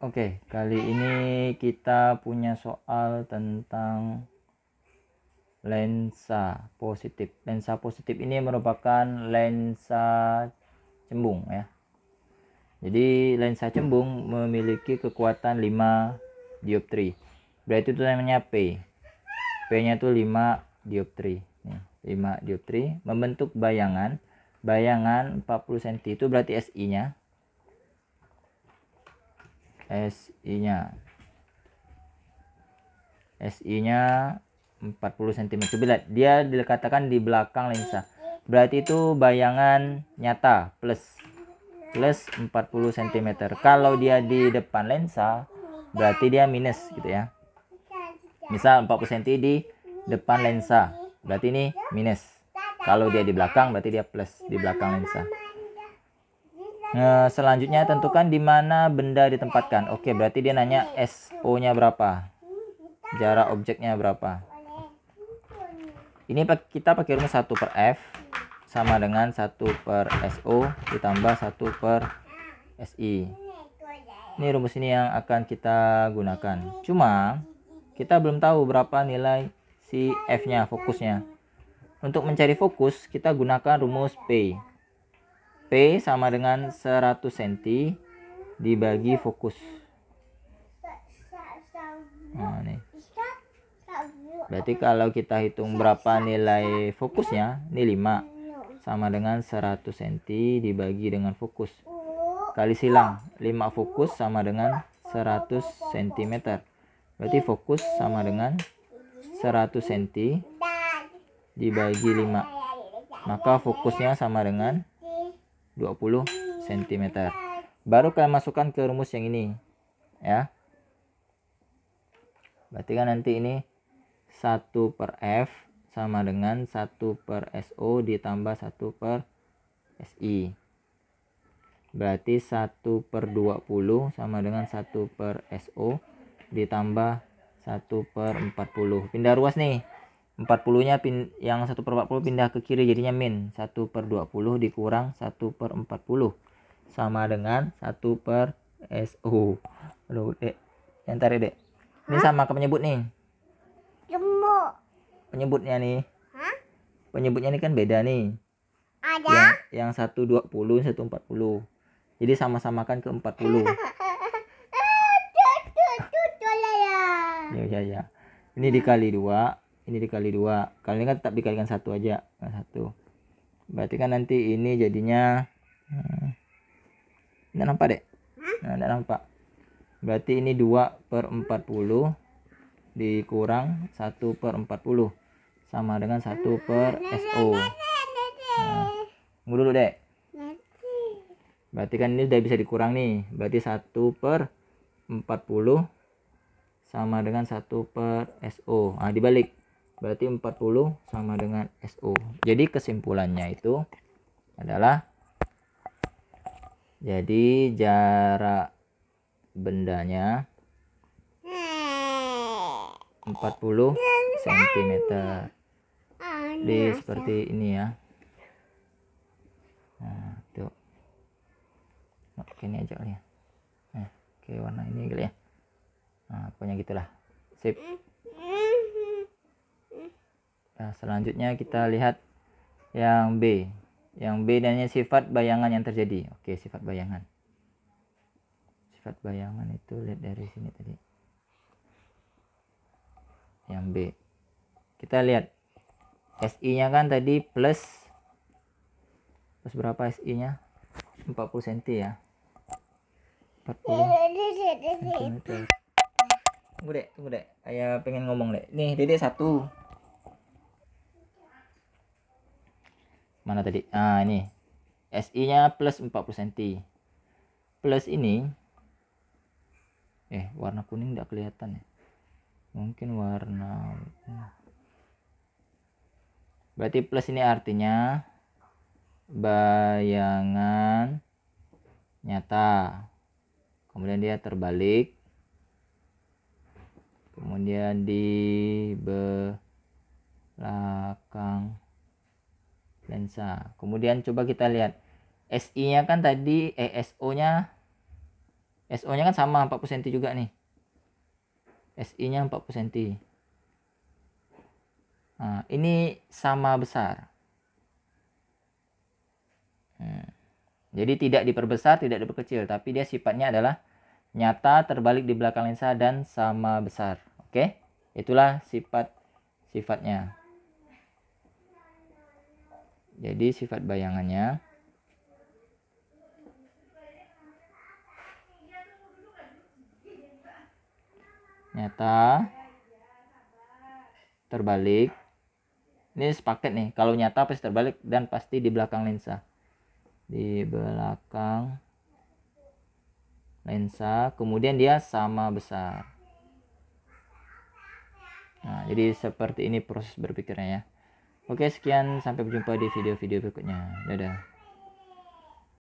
Oke, okay, kali ini kita punya soal tentang lensa positif. Lensa positif ini merupakan lensa cembung ya. Jadi lensa cembung memiliki kekuatan 5 dioptri. Berarti itu namanya P. P-nya itu 5 dioptri. 5 dioptri membentuk bayangan. Bayangan 40 cm itu berarti SI-nya SI nya SI nya 40 cm bila dia dikatakan di belakang lensa berarti itu bayangan nyata plus plus 40 cm kalau dia di depan lensa berarti dia minus gitu ya misal 40 cm di depan lensa berarti ini minus kalau dia di belakang berarti dia plus di belakang lensa Eh, selanjutnya tentukan di mana benda ditempatkan. Oke, berarti dia nanya SO-nya berapa? Jarak objeknya berapa? Ini kita pakai rumus 1 per F sama dengan 1 per SO ditambah 1 per SI. Ini rumus ini yang akan kita gunakan. Cuma kita belum tahu berapa nilai si F-nya, fokusnya. Untuk mencari fokus, kita gunakan rumus P. P sama dengan 100 cm dibagi fokus. Nah, ini. Berarti kalau kita hitung berapa nilai fokusnya, ini 5 sama dengan 100 cm dibagi dengan fokus. Kali silang, 5 fokus sama dengan 100 cm. Berarti fokus sama dengan 100 cm dibagi 5. Maka fokusnya sama dengan 20 cm. Baru kalian masukkan ke rumus yang ini. Ya. Berarti kan nanti ini 1 per F sama dengan 1 per SO ditambah 1 per SI. Berarti 1 per 20 sama dengan 1 per SO ditambah 1 per 40. Pindah ruas nih. 40-nya pin, yang 1 per 40 pindah ke kiri jadinya min. 1 per 20 dikurang 1 per 40. Sama dengan 1 per SO. Aduh, dek. Yang tadi dek. Hah? Ini sama ke penyebut nih. Jemuk. Penyebutnya nih. Hah? Penyebutnya ini kan beda nih. Ada? Yang, yang 1 20 1 40 Jadi sama-samakan ke 40. ya, ya, ya. Ini dikali dua ini dikali dua kali ini kan tetap dikalikan satu aja nah, satu berarti kan nanti ini jadinya tidak eh, nampak deh nah, nampak berarti ini dua per empat puluh dikurang satu per empat puluh sama dengan satu per SO nah, dulu deh berarti kan ini udah bisa dikurang nih berarti satu per empat puluh sama dengan satu per SO ah dibalik berarti 40 sama dengan SU jadi kesimpulannya itu adalah jadi jarak bendanya 40 cm di seperti ini ya nah tuh oke nah, ini aja kali ya nah, oke warna ini kali ya nah pokoknya gitulah sip Nah, selanjutnya kita lihat yang B. Yang B dan sifat bayangan yang terjadi. Oke, sifat bayangan. Sifat bayangan itu lihat dari sini tadi. Yang B. Kita lihat SI-nya kan tadi plus plus berapa SI-nya? 40 cm ya. 40 cm. Tunggu deh, tunggu deh. Ayah pengen ngomong deh. Nih, Dede satu. mana tadi ah ini SI nya plus 40 cm plus ini eh warna kuning tidak kelihatan ya mungkin warna berarti plus ini artinya bayangan nyata kemudian dia terbalik kemudian di belakang lensa. Kemudian coba kita lihat SI-nya kan tadi eh SO-nya SO-nya kan sama 40 cm juga nih. SI-nya 40 cm. Nah, ini sama besar. Hmm. Jadi tidak diperbesar, tidak diperkecil, tapi dia sifatnya adalah nyata terbalik di belakang lensa dan sama besar. Oke, itulah sifat sifatnya. Jadi sifat bayangannya nyata terbalik ini sepaket nih kalau nyata pasti terbalik dan pasti di belakang lensa di belakang lensa kemudian dia sama besar nah jadi seperti ini proses berpikirnya ya Oke, sekian sampai berjumpa di video-video berikutnya. Dadah.